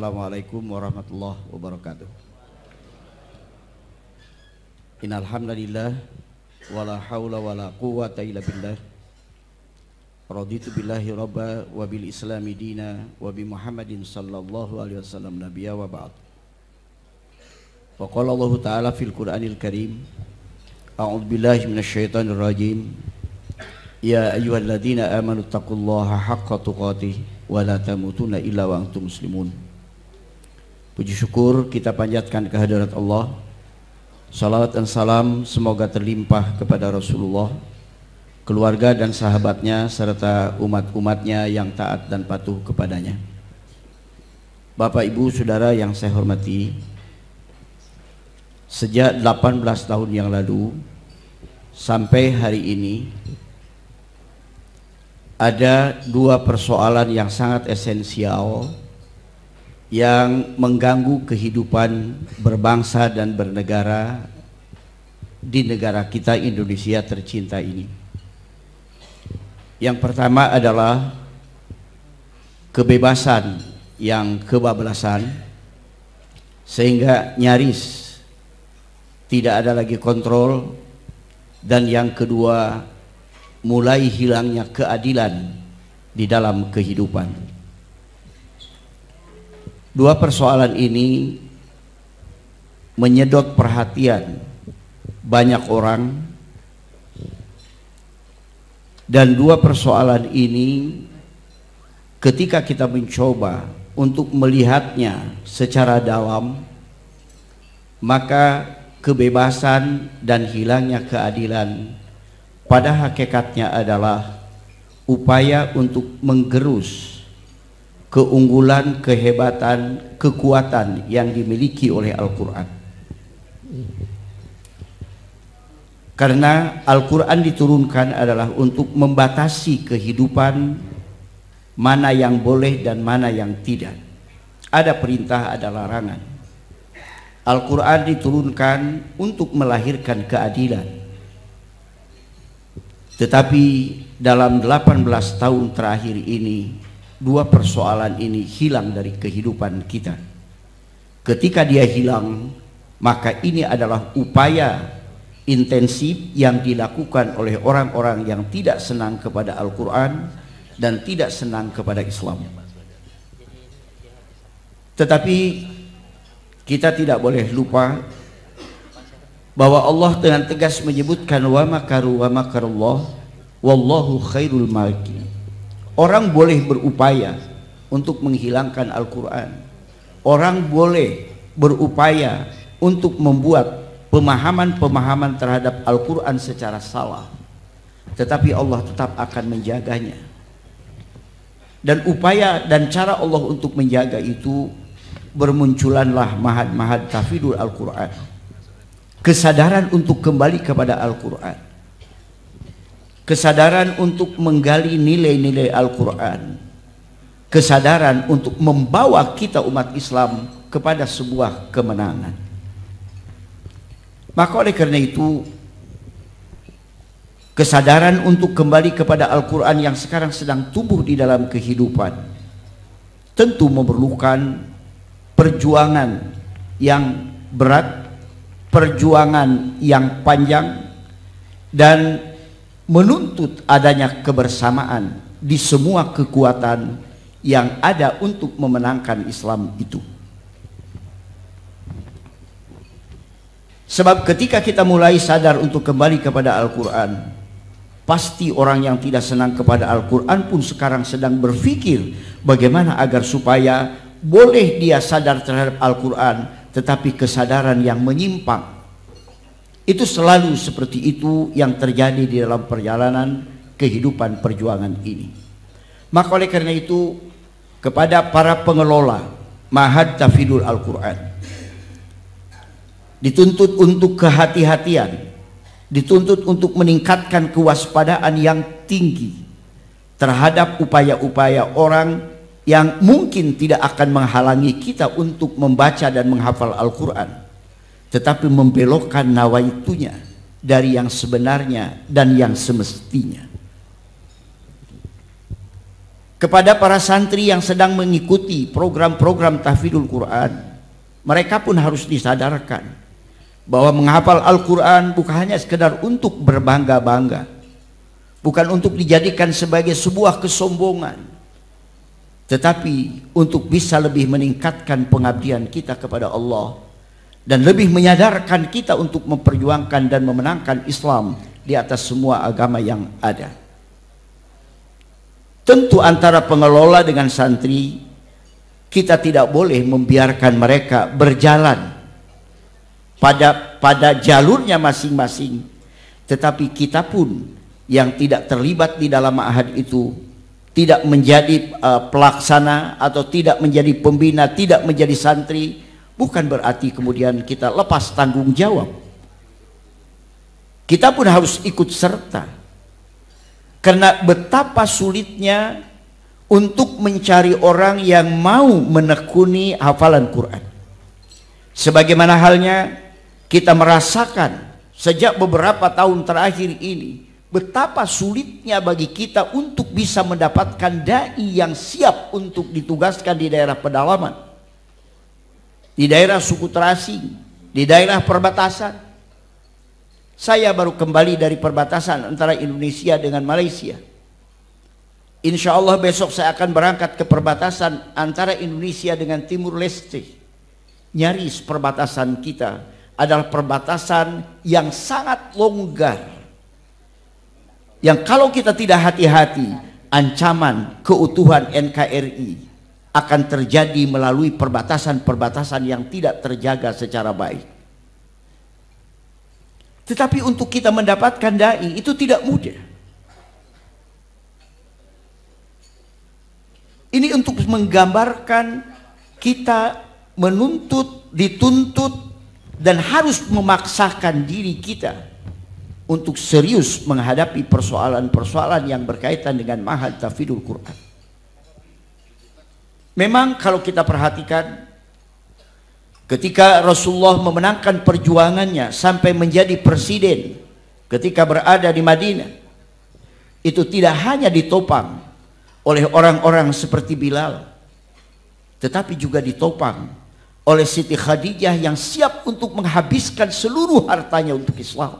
Assalamualaikum warahmatullahi wabarakatuh. Innalhamdulillah wala haula wala quwata illa billah. Raditu billahi rabba wa bil islami dina wa bi Muhammadin sallallahu alaihi wasallam nabiyya wa ba'd. Wa qala Allah ta'ala fil Qur'anil Karim A'udzu billahi minasy rajim. Ya ayyuhalladzina amanu taqullaha haqqa tuqatih wa la tamutunna illa wa antum muslimun. Puji syukur kita panjatkan kehadirat Allah Salawat dan salam semoga terlimpah kepada Rasulullah Keluarga dan sahabatnya serta umat-umatnya yang taat dan patuh kepadanya Bapak ibu saudara yang saya hormati Sejak 18 tahun yang lalu sampai hari ini ada dua persoalan yang sangat esensial yang mengganggu kehidupan berbangsa dan bernegara di negara kita Indonesia tercinta ini. Yang pertama adalah kebebasan yang kebablasan sehingga nyaris tidak ada lagi kontrol dan yang kedua mulai hilangnya keadilan di dalam kehidupan. Dua persoalan ini menyedot perhatian banyak orang dan dua persoalan ini ketika kita mencoba untuk melihatnya secara dalam maka kebebasan dan hilangnya keadilan pada hakikatnya adalah upaya untuk menggerus keunggulan, kehebatan, kekuatan yang dimiliki oleh Al-Quran. Karena Al-Quran diturunkan adalah untuk membatasi kehidupan mana yang boleh dan mana yang tidak. Ada perintah, ada larangan. Al-Quran diturunkan untuk melahirkan keadilan. Tetapi dalam 18 tahun terakhir ini dua persoalan ini hilang dari kehidupan kita. Ketika dia hilang, maka ini adalah upaya intensif yang dilakukan oleh orang-orang yang tidak senang kepada Al-Quran dan tidak senang kepada Islam. Tetapi kita tidak boleh lupa bahwa Allah dengan tegas menyebutkan wa makaru wa makarullah wallahu khairul makin. Orang boleh berupaya untuk menghilangkan Al-Quran. Orang boleh berupaya untuk membuat pemahaman-pemahaman terhadap Al-Quran secara salah. Tetapi Allah tetap akan menjaganya. Dan upaya dan cara Allah untuk menjaga itu bermunculanlah mahad-mahad tafidul Al-Quran. Kesadaran untuk kembali kepada Al-Quran kesadaran untuk menggali nilai-nilai Al-Quran, kesadaran untuk membawa kita umat Islam kepada sebuah kemenangan. Maka oleh karena itu, kesadaran untuk kembali kepada Al-Quran yang sekarang sedang tumbuh di dalam kehidupan, tentu memerlukan perjuangan yang berat, perjuangan yang panjang, dan menuntut adanya kebersamaan di semua kekuatan yang ada untuk memenangkan Islam itu. Sebab ketika kita mulai sadar untuk kembali kepada Al-Quran, pasti orang yang tidak senang kepada Al-Quran pun sekarang sedang berpikir bagaimana agar supaya boleh dia sadar terhadap Al-Quran, tetapi kesadaran yang menyimpang itu selalu seperti itu yang terjadi di dalam perjalanan kehidupan perjuangan ini. Maka oleh karena itu kepada para pengelola Mahat Tafidul Al-Quran dituntut untuk kehati-hatian, dituntut untuk meningkatkan kewaspadaan yang tinggi terhadap upaya-upaya orang yang mungkin tidak akan menghalangi kita untuk membaca dan menghafal Al-Quran tetapi membelokkan nawa itunya dari yang sebenarnya dan yang semestinya. Kepada para santri yang sedang mengikuti program-program tahfidul Quran, mereka pun harus disadarkan bahwa menghafal Al-Quran bukan hanya sekedar untuk berbangga-bangga, bukan untuk dijadikan sebagai sebuah kesombongan, tetapi untuk bisa lebih meningkatkan pengabdian kita kepada Allah dan lebih menyadarkan kita untuk memperjuangkan dan memenangkan Islam di atas semua agama yang ada. Tentu antara pengelola dengan santri kita tidak boleh membiarkan mereka berjalan pada pada jalurnya masing-masing. Tetapi kita pun yang tidak terlibat di dalam ma'had itu tidak menjadi uh, pelaksana atau tidak menjadi pembina, tidak menjadi santri, Bukan berarti kemudian kita lepas tanggung jawab. Kita pun harus ikut serta. Karena betapa sulitnya untuk mencari orang yang mau menekuni hafalan Quran. Sebagaimana halnya kita merasakan sejak beberapa tahun terakhir ini betapa sulitnya bagi kita untuk bisa mendapatkan dai yang siap untuk ditugaskan di daerah pedalaman di daerah suku terasing, di daerah perbatasan. Saya baru kembali dari perbatasan antara Indonesia dengan Malaysia. Insya Allah besok saya akan berangkat ke perbatasan antara Indonesia dengan Timur Leste. Nyaris perbatasan kita adalah perbatasan yang sangat longgar. Yang kalau kita tidak hati-hati, ancaman keutuhan NKRI akan terjadi melalui perbatasan-perbatasan yang tidak terjaga secara baik. Tetapi untuk kita mendapatkan dai itu tidak mudah. Ini untuk menggambarkan kita menuntut, dituntut dan harus memaksakan diri kita untuk serius menghadapi persoalan-persoalan yang berkaitan dengan mahad tafidul Quran. Memang kalau kita perhatikan ketika Rasulullah memenangkan perjuangannya sampai menjadi presiden ketika berada di Madinah itu tidak hanya ditopang oleh orang-orang seperti Bilal tetapi juga ditopang oleh Siti Khadijah yang siap untuk menghabiskan seluruh hartanya untuk Islam.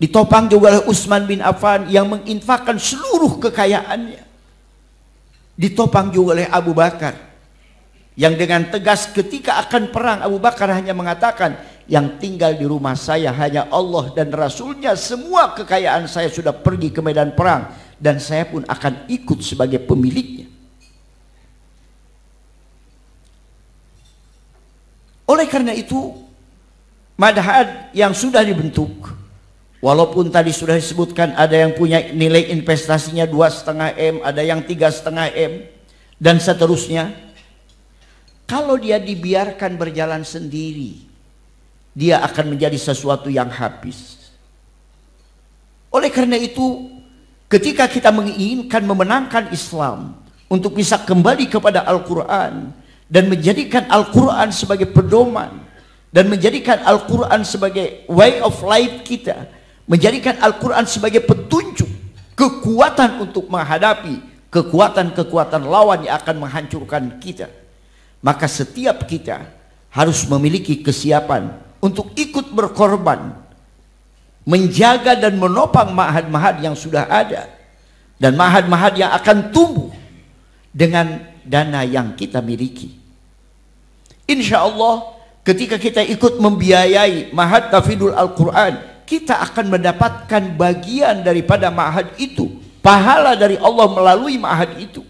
Ditopang juga oleh Utsman bin Affan yang menginfakkan seluruh kekayaannya ditopang juga oleh Abu Bakar. Yang dengan tegas ketika akan perang Abu Bakar hanya mengatakan yang tinggal di rumah saya hanya Allah dan Rasulnya semua kekayaan saya sudah pergi ke medan perang dan saya pun akan ikut sebagai pemiliknya. Oleh karena itu, madhad yang sudah dibentuk Walaupun tadi sudah disebutkan ada yang punya nilai investasinya 2,5 M, ada yang 3,5 M, dan seterusnya. Kalau dia dibiarkan berjalan sendiri, dia akan menjadi sesuatu yang habis. Oleh karena itu, ketika kita menginginkan memenangkan Islam untuk bisa kembali kepada Al-Quran dan menjadikan Al-Quran sebagai pedoman dan menjadikan Al-Quran sebagai way of life kita, menjadikan Al-Quran sebagai petunjuk kekuatan untuk menghadapi kekuatan-kekuatan lawan yang akan menghancurkan kita maka setiap kita harus memiliki kesiapan untuk ikut berkorban menjaga dan menopang mahad-mahad yang sudah ada dan mahad-mahad yang akan tumbuh dengan dana yang kita miliki insya Allah ketika kita ikut membiayai mahad tafidul Al-Quran kita akan mendapatkan bagian daripada ma'had itu. Pahala dari Allah melalui ma'had itu.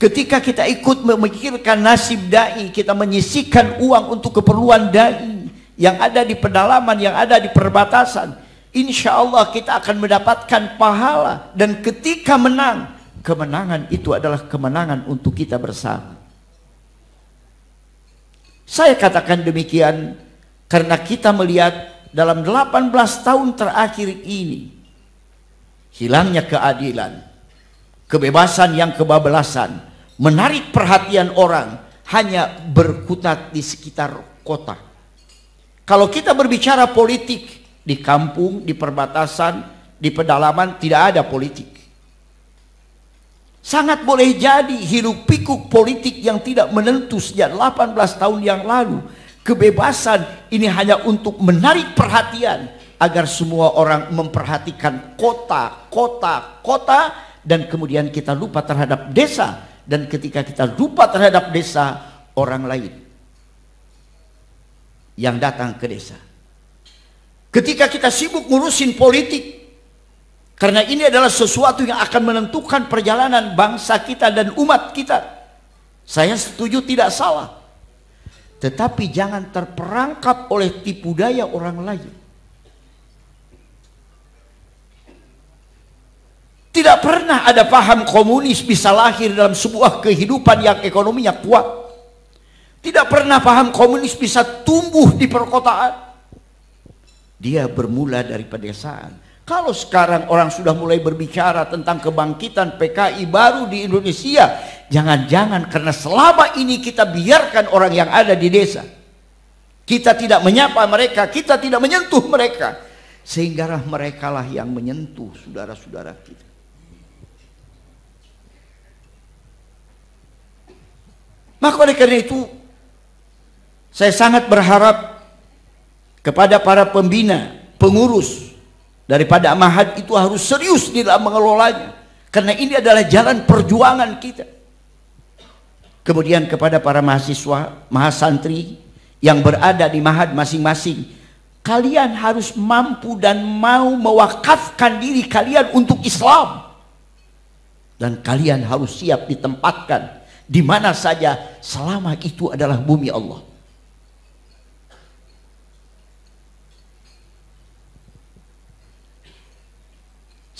Ketika kita ikut memikirkan nasib da'i, kita menyisikan uang untuk keperluan da'i yang ada di pedalaman, yang ada di perbatasan. Insya Allah kita akan mendapatkan pahala dan ketika menang, kemenangan itu adalah kemenangan untuk kita bersama. Saya katakan demikian karena kita melihat dalam 18 tahun terakhir ini hilangnya keadilan, kebebasan yang kebablasan, menarik perhatian orang hanya berkutat di sekitar kota. Kalau kita berbicara politik di kampung, di perbatasan, di pedalaman tidak ada politik. Sangat boleh jadi hidup pikuk politik yang tidak menentu sejak 18 tahun yang lalu Kebebasan ini hanya untuk menarik perhatian agar semua orang memperhatikan kota, kota, kota dan kemudian kita lupa terhadap desa dan ketika kita lupa terhadap desa orang lain yang datang ke desa. Ketika kita sibuk ngurusin politik, karena ini adalah sesuatu yang akan menentukan perjalanan bangsa kita dan umat kita. Saya setuju tidak salah. Tetapi jangan terperangkap oleh tipu daya orang lain. Tidak pernah ada paham komunis bisa lahir dalam sebuah kehidupan yang ekonominya kuat. Tidak pernah paham komunis bisa tumbuh di perkotaan. Dia bermula dari pedesaan kalau sekarang orang sudah mulai berbicara tentang kebangkitan PKI baru di Indonesia, jangan-jangan karena selama ini kita biarkan orang yang ada di desa. Kita tidak menyapa mereka, kita tidak menyentuh mereka. Sehingga mereka lah yang menyentuh saudara-saudara kita. Maka oleh karena itu, saya sangat berharap kepada para pembina, pengurus, daripada mahat itu harus serius di dalam mengelolanya karena ini adalah jalan perjuangan kita kemudian kepada para mahasiswa mahasantri yang berada di mahat masing-masing kalian harus mampu dan mau mewakafkan diri kalian untuk Islam dan kalian harus siap ditempatkan di mana saja selama itu adalah bumi Allah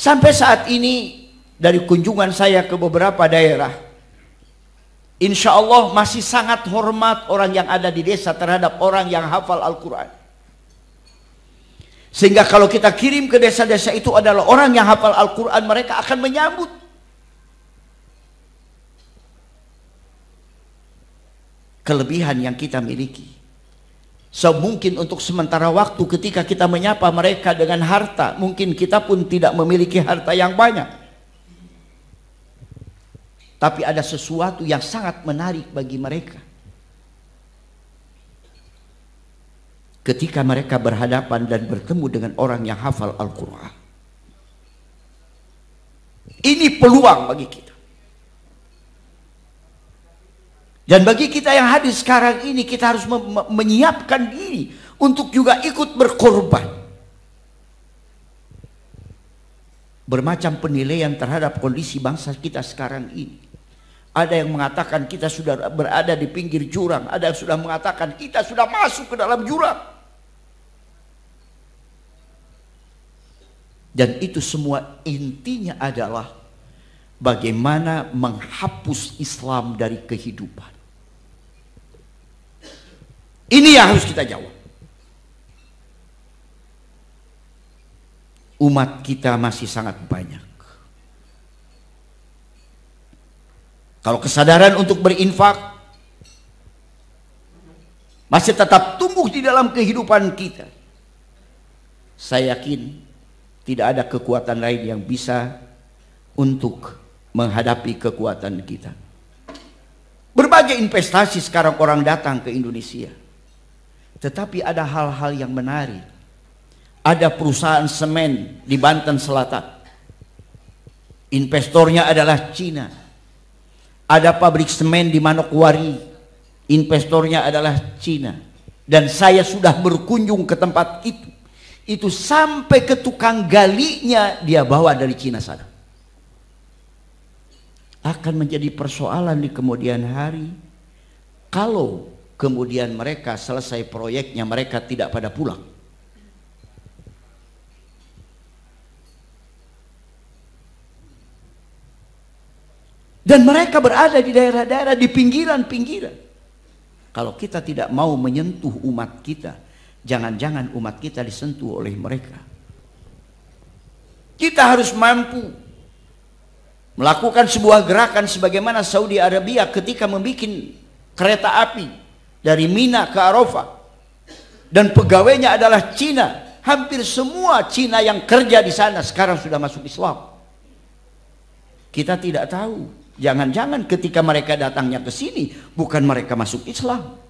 Sampai saat ini dari kunjungan saya ke beberapa daerah, insya Allah masih sangat hormat orang yang ada di desa terhadap orang yang hafal Al-Quran. Sehingga kalau kita kirim ke desa-desa itu adalah orang yang hafal Al-Quran mereka akan menyambut. Kelebihan yang kita miliki. So, mungkin untuk sementara waktu ketika kita menyapa mereka dengan harta, mungkin kita pun tidak memiliki harta yang banyak. Tapi ada sesuatu yang sangat menarik bagi mereka. Ketika mereka berhadapan dan bertemu dengan orang yang hafal Al-Quran. Ini peluang bagi kita. Dan bagi kita yang hadir sekarang ini, kita harus menyiapkan diri untuk juga ikut berkorban. Bermacam penilaian terhadap kondisi bangsa kita sekarang ini. Ada yang mengatakan kita sudah berada di pinggir jurang, ada yang sudah mengatakan kita sudah masuk ke dalam jurang. Dan itu semua intinya adalah bagaimana menghapus Islam dari kehidupan. Ini yang harus kita jawab. Umat kita masih sangat banyak. Kalau kesadaran untuk berinfak masih tetap tumbuh di dalam kehidupan kita. Saya yakin tidak ada kekuatan lain yang bisa untuk menghadapi kekuatan kita. Berbagai investasi sekarang orang datang ke Indonesia. Tetapi ada hal-hal yang menarik. Ada perusahaan semen di Banten Selatan. Investornya adalah Cina. Ada pabrik semen di Manokwari. Investornya adalah Cina. Dan saya sudah berkunjung ke tempat itu. Itu sampai ke tukang galinya dia bawa dari Cina sana. Akan menjadi persoalan di kemudian hari kalau kemudian mereka selesai proyeknya mereka tidak pada pulang dan mereka berada di daerah-daerah di pinggiran-pinggiran kalau kita tidak mau menyentuh umat kita jangan-jangan umat kita disentuh oleh mereka kita harus mampu melakukan sebuah gerakan sebagaimana Saudi Arabia ketika membuat kereta api dari Mina ke Arafah dan pegawainya adalah Cina hampir semua Cina yang kerja di sana sekarang sudah masuk Islam kita tidak tahu jangan-jangan ketika mereka datangnya ke sini bukan mereka masuk Islam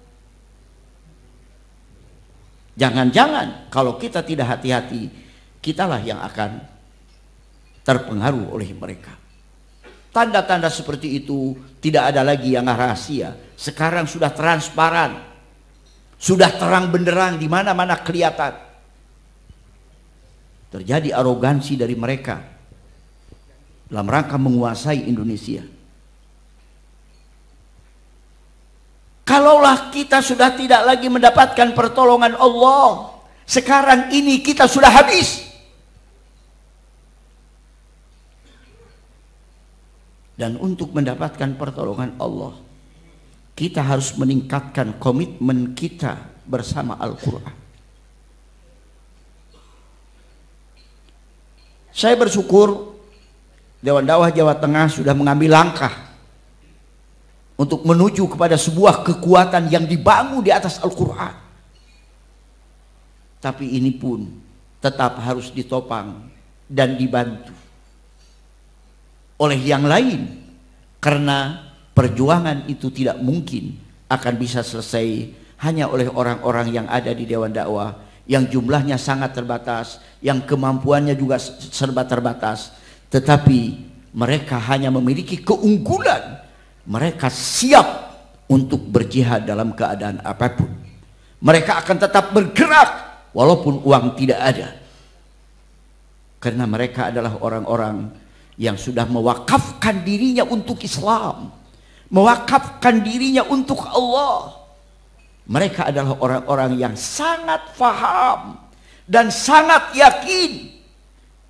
jangan-jangan kalau kita tidak hati-hati kitalah yang akan terpengaruh oleh mereka Tanda-tanda seperti itu tidak ada lagi yang rahasia. Sekarang sudah transparan. Sudah terang benderang di mana-mana kelihatan. Terjadi arogansi dari mereka dalam rangka menguasai Indonesia. Kalaulah kita sudah tidak lagi mendapatkan pertolongan Allah, sekarang ini kita sudah habis. dan untuk mendapatkan pertolongan Allah kita harus meningkatkan komitmen kita bersama Al-Quran saya bersyukur Dewan Dawah Jawa Tengah sudah mengambil langkah untuk menuju kepada sebuah kekuatan yang dibangun di atas Al-Quran tapi ini pun tetap harus ditopang dan dibantu oleh yang lain karena perjuangan itu tidak mungkin akan bisa selesai hanya oleh orang-orang yang ada di Dewan Dakwah yang jumlahnya sangat terbatas, yang kemampuannya juga serba terbatas, tetapi mereka hanya memiliki keunggulan. Mereka siap untuk berjihad dalam keadaan apapun. Mereka akan tetap bergerak walaupun uang tidak ada. Karena mereka adalah orang-orang yang sudah mewakafkan dirinya untuk Islam, mewakafkan dirinya untuk Allah. Mereka adalah orang-orang yang sangat faham dan sangat yakin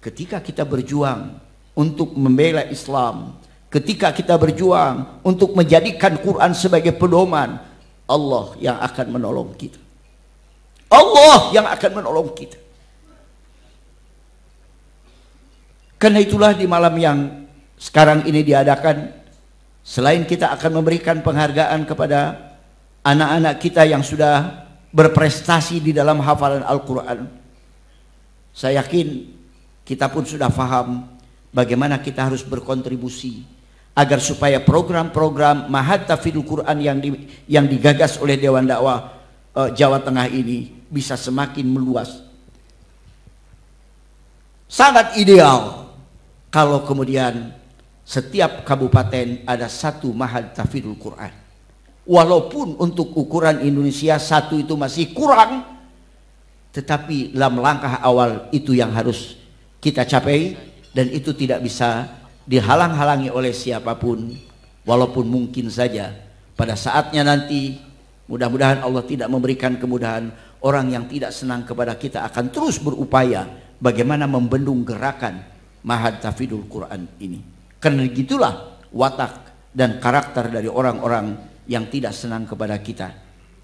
ketika kita berjuang untuk membela Islam, ketika kita berjuang untuk menjadikan Quran sebagai pedoman, Allah yang akan menolong kita. Allah yang akan menolong kita. Karena itulah di malam yang sekarang ini diadakan, selain kita akan memberikan penghargaan kepada anak-anak kita yang sudah berprestasi di dalam hafalan Al-Quran, saya yakin kita pun sudah faham bagaimana kita harus berkontribusi agar supaya program-program Mahat Tafidul Quran yang di, yang digagas oleh Dewan Dakwah e, Jawa Tengah ini bisa semakin meluas. Sangat ideal kalau kemudian setiap kabupaten ada satu mahad tafidul Quran. Walaupun untuk ukuran Indonesia satu itu masih kurang, tetapi dalam langkah awal itu yang harus kita capai dan itu tidak bisa dihalang-halangi oleh siapapun walaupun mungkin saja pada saatnya nanti mudah-mudahan Allah tidak memberikan kemudahan orang yang tidak senang kepada kita akan terus berupaya bagaimana membendung gerakan Tafidul Quran ini. Karena gitulah watak dan karakter dari orang-orang yang tidak senang kepada kita.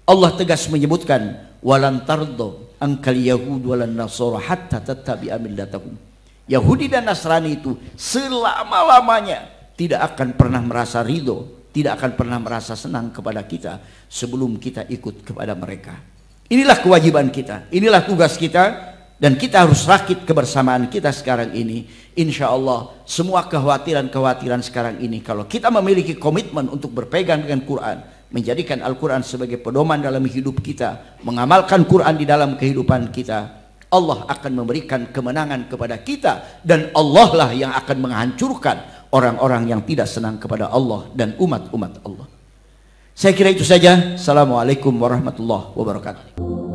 Allah tegas menyebutkan walan tardo angkal yahud walan nasara hatta amil millatahum. Yahudi dan Nasrani itu selama-lamanya tidak akan pernah merasa ridho, tidak akan pernah merasa senang kepada kita sebelum kita ikut kepada mereka. Inilah kewajiban kita, inilah tugas kita dan kita harus rakit kebersamaan kita sekarang ini insya Allah semua kekhawatiran-kekhawatiran sekarang ini kalau kita memiliki komitmen untuk berpegang dengan Quran menjadikan Al-Quran sebagai pedoman dalam hidup kita mengamalkan Quran di dalam kehidupan kita Allah akan memberikan kemenangan kepada kita dan Allah lah yang akan menghancurkan orang-orang yang tidak senang kepada Allah dan umat-umat Allah saya kira itu saja Assalamualaikum warahmatullahi wabarakatuh